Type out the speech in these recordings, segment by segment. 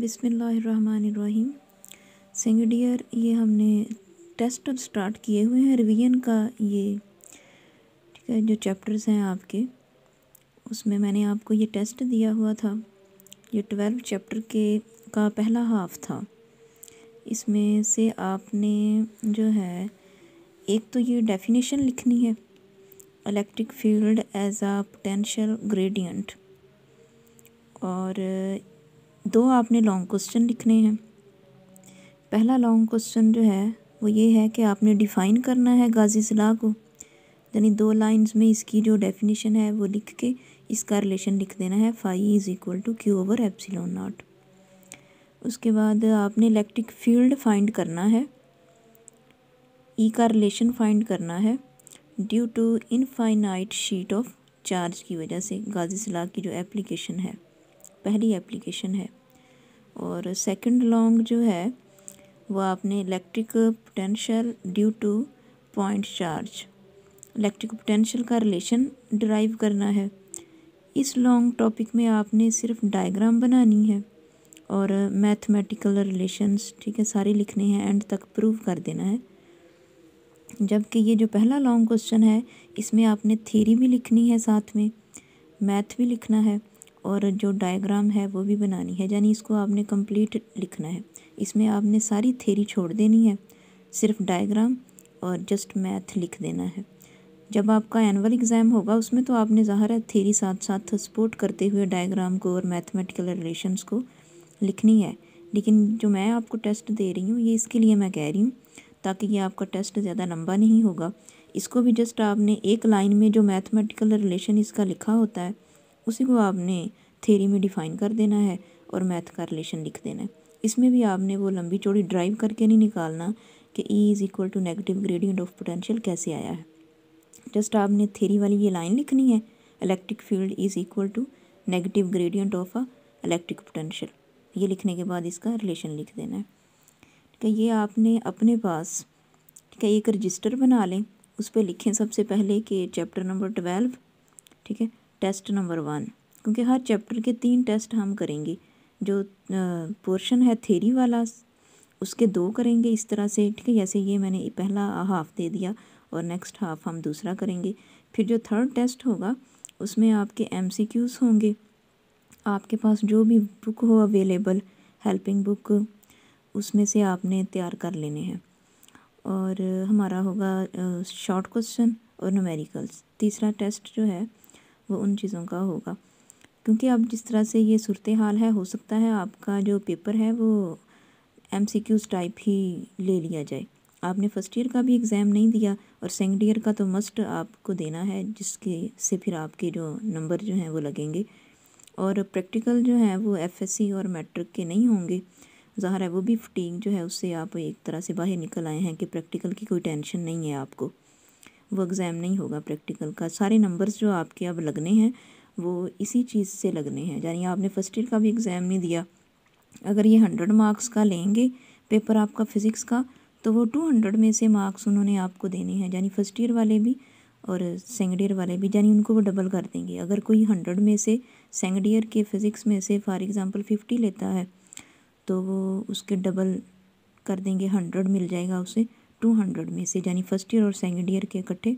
बिसमीम सिंग डियर ये हमने टेस्ट स्टार्ट किए हुए हैं रिवीजन का ये ठीक है जो चैप्टर्स हैं आपके उसमें मैंने आपको ये टेस्ट दिया हुआ था ये ट्वेल्व चैप्टर के का पहला हाफ था इसमें से आपने जो है एक तो ये डेफिनेशन लिखनी है electric field as a potential gradient और दो आपने लॉन्ग क्वेश्चन लिखने हैं पहला लॉन्ग क्वेश्चन जो है वो ये है कि आपने डिफ़ाइन करना है गाजी सलाह को यानी दो लाइंस में इसकी जो डेफिनेशन है वो लिख के इसका रिलेशन लिख देना है phi is equal to q over epsilon naught उसके बाद आपने इलेक्ट्रिक फील्ड फाइंड करना है ई e का रिलेशन फाइंड करना है due to infinite sheet of charge की वजह से गाजी सलाह की जो एप्लीकेशन है पहली एप्लीकेशन है और सेकंड लॉन्ग जो है वो आपने electric potential due to point charge electric potential का रिलेशन ड्राइव करना है इस लॉन्ग टॉपिक में आपने सिर्फ डायग्राम बनानी है और मैथमेटिकल रिलेशंस ठीक है सारे लिखने हैं एंड तक प्रूव कर देना है जबकि ये जो पहला लॉन्ग क्वेश्चन है इसमें आपने थ्योरी भी लिखनी है साथ में मैथ भी लिखना है और जो डायग्राम है वो भी बनानी है यानी इसको आपने कंप्लीट लिखना है इसमें आपने सारी थेरी छोड़ देनी है सिर्फ डायग्राम और जस्ट मैथ लिख देना है जब आपका एनअल एग्ज़ाम होगा उसमें तो आपने ज़ाहिर है थेरी साथ साथ सपोर्ट करते हुए डायग्राम को और मैथमेटिकल रिलेशन को लिखनी है लेकिन जो मैं आपको टेस्ट दे रही हूँ ये इसके लिए मैं कह रही हूँ ताकि ये आपका टेस्ट ज़्यादा लंबा नहीं होगा इसको भी जस्ट आपने एक लाइन में जो मैथमेटिकल रिलेशन इसका लिखा होता है उसी को आपने थेरी में डिफ़ाइन कर देना है और मैथ का रिलेशन लिख देना है इसमें भी आपने वो लंबी चौड़ी ड्राइव करके नहीं निकालना कि E is equal to negative gradient of potential कैसे आया है जस्ट आपने थेरी वाली ये लाइन लिखनी है electric field is equal to negative gradient of a electric potential ये लिखने के बाद इसका रिलेशन लिख देना है ठीक है ये आपने अपने पास ठीक है एक रजिस्टर बना लें उस पर लिखें सबसे पहले कि चैप्टर नंबर ट्वेल्व ठीक है टेस्ट नंबर वन क्योंकि हर चैप्टर के तीन टेस्ट हम करेंगे जो पोर्शन है थेरी वाला उसके दो करेंगे इस तरह से ठीक है जैसे ये मैंने पहला हाफ दे दिया और नेक्स्ट हाफ हम दूसरा करेंगे फिर जो थर्ड टेस्ट होगा उसमें आपके एम होंगे आपके पास जो भी बुक हो अवेलेबल हेल्पिंग बुक उसमें से आपने तैयार कर लेने हैं और हमारा होगा शॉर्ट क्वेश्चन और नमेरिकल्स तीसरा टेस्ट जो है वो उन चीज़ों का होगा क्योंकि अब जिस तरह से ये सूरत हाल है हो सकता है आपका जो पेपर है वो एम सी क्यूज़ टाइप ही ले लिया जाए आपने फ़र्स्ट ईयर का भी एग्ज़ाम नहीं दिया और सेकेंड ईयर का तो मस्ट आपको देना है जिसके से फिर आपके जो नंबर जो हैं वो लगेंगे और प्रैक्टिकल जो है वो एफएससी और मैट्रिक के नहीं होंगे ज़ाहर है वो भी फटीक जो है उससे आप एक तरह से बाहर निकल आए हैं कि प्रैक्टिकल की कोई टेंशन नहीं है आपको वो एग्ज़ाम नहीं होगा प्रैक्टिकल का सारे नंबर्स जो आपके अब लगने हैं वो इसी चीज़ से लगने हैं यानी आपने फ़र्स्ट ईयर का भी एग्ज़ाम नहीं दिया अगर ये हंड्रेड मार्क्स का लेंगे पेपर आपका फ़िज़िक्स का तो वो टू हंड्रेड में से मार्क्स उन्होंने आपको देने हैं यानी फ़र्स्ट ईयर वाले भी और सेकेंड ईयर वाले भी यानी उनको वो डबल कर देंगे अगर कोई हंड्रेड में से सेकेंड ईयर के फ़िज़िक्स में से फॉर एग्ज़ाम्पल फिफ्टी लेता है तो वो उसके डबल कर देंगे हंड्रेड मिल जाएगा उसे टू हंड्रेड में से यानी फर्स्ट ईयर और सेकेंड ईयर के इकट्ठे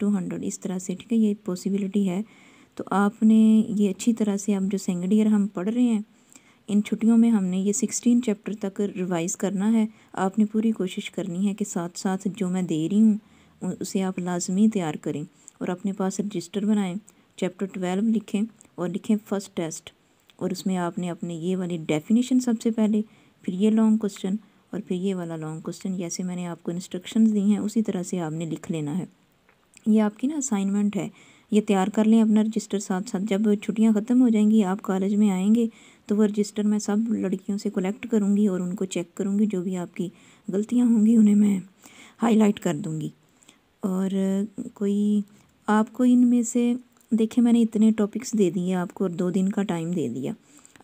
टू हंड्रेड इस तरह से ठीक है ये पॉसिबिलिटी है तो आपने ये अच्छी तरह से अब जो सेकेंड ईयर हम पढ़ रहे हैं इन छुट्टियों में हमने ये सिक्सटीन चैप्टर तक रिवाइज़ करना है आपने पूरी कोशिश करनी है कि साथ साथ जो मैं दे रही हूँ उसे आप लाजमी तैयार करें और अपने पास रजिस्टर बनाएं चैप्टर ट्वेल्व लिखें और लिखें फ़र्स्ट टेस्ट और उसमें आपने अपने ये वाली डेफिनेशन सबसे पहले फिर ये लॉन्ग क्वेश्चन और फिर ये वाला लॉन्ग क्वेश्चन जैसे मैंने आपको इंस्ट्रक्शंस दी हैं उसी तरह से आपने लिख लेना है ये आपकी ना असाइनमेंट है ये तैयार कर लें अपना रजिस्टर साथ साथ जब छुट्टियाँ ख़त्म हो जाएंगी आप कॉलेज में आएंगे तो वो रजिस्टर मैं सब लड़कियों से कलेक्ट करूँगी और उनको चेक करूँगी जो भी आपकी गलतियाँ होंगी उन्हें मैं हाईलाइट कर दूँगी और कोई आपको इनमें से देखिए मैंने इतने टॉपिक्स दे दिए आपको और दो दिन का टाइम दे दिया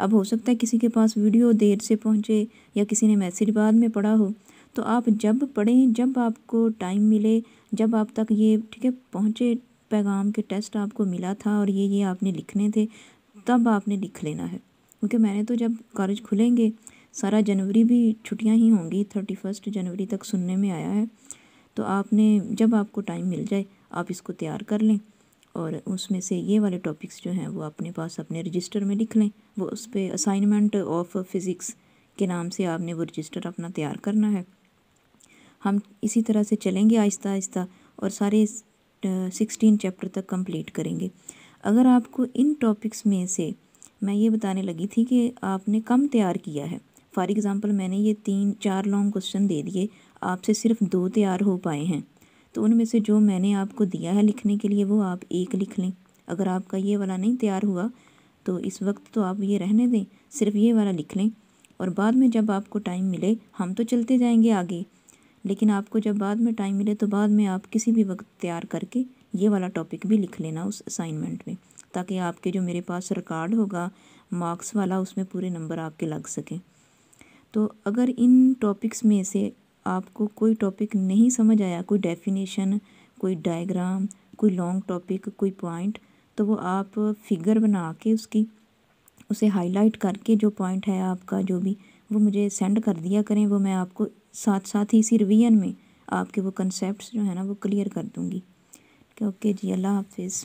अब हो सकता है किसी के पास वीडियो देर से पहुँचे या किसी ने मैसेज बाद में पढ़ा हो तो आप जब पढ़ें जब आपको टाइम मिले जब आप तक ये ठीक है पहुँचे पैगाम के टेस्ट आपको मिला था और ये ये आपने लिखने थे तब आपने लिख लेना है क्योंकि मैंने तो जब कॉलेज खुलेंगे सारा जनवरी भी छुट्टियाँ ही होंगी थर्टी फर्स्ट जनवरी तक सुनने में आया है तो आपने जब आपको टाइम मिल जाए आप इसको तैयार कर लें और उसमें से ये वाले टॉपिक्स जो हैं वो अपने पास अपने रजिस्टर में लिख लें वो उस पर असाइनमेंट ऑफ फिज़िक्स के नाम से आपने वो रजिस्टर अपना तैयार करना है हम इसी तरह से चलेंगे आहिस्ता आहिस्ता और सारे सिक्सटीन चैप्टर तक कंप्लीट करेंगे अगर आपको इन टॉपिक्स में से मैं ये बताने लगी थी कि आपने कम तैयार किया है फॉर एग्ज़ाम्पल मैंने ये तीन चार लॉन्ग क्वेश्चन दे दिए आपसे सिर्फ दो तैयार हो पाए हैं तो उनमें से जो मैंने आपको दिया है लिखने के लिए वो आप एक लिख लें अगर आपका ये वाला नहीं तैयार हुआ तो इस वक्त तो आप ये रहने दें सिर्फ ये वाला लिख लें और बाद में जब आपको टाइम मिले हम तो चलते जाएंगे आगे लेकिन आपको जब बाद में टाइम मिले तो बाद में आप किसी भी वक्त तैयार करके ये वाला टॉपिक भी लिख लेना उस असाइनमेंट में ताकि आपके जो मेरे पास रिकॉर्ड होगा मार्क्स वाला उसमें पूरे नंबर आपके लग सकें तो अगर इन टॉपिक्स में से आपको कोई टॉपिक नहीं समझ आया कोई डेफिनेशन कोई डायग्राम कोई लॉन्ग टॉपिक कोई पॉइंट तो वो आप फिगर बना के उसकी उसे हाईलाइट करके जो पॉइंट है आपका जो भी वो मुझे सेंड कर दिया करें वो मैं आपको साथ साथ ही इसी रिवीजन में आपके वो कंसेप्ट जो है ना वो क्लियर कर दूँगी ओके जी अल्लाह हाफिज़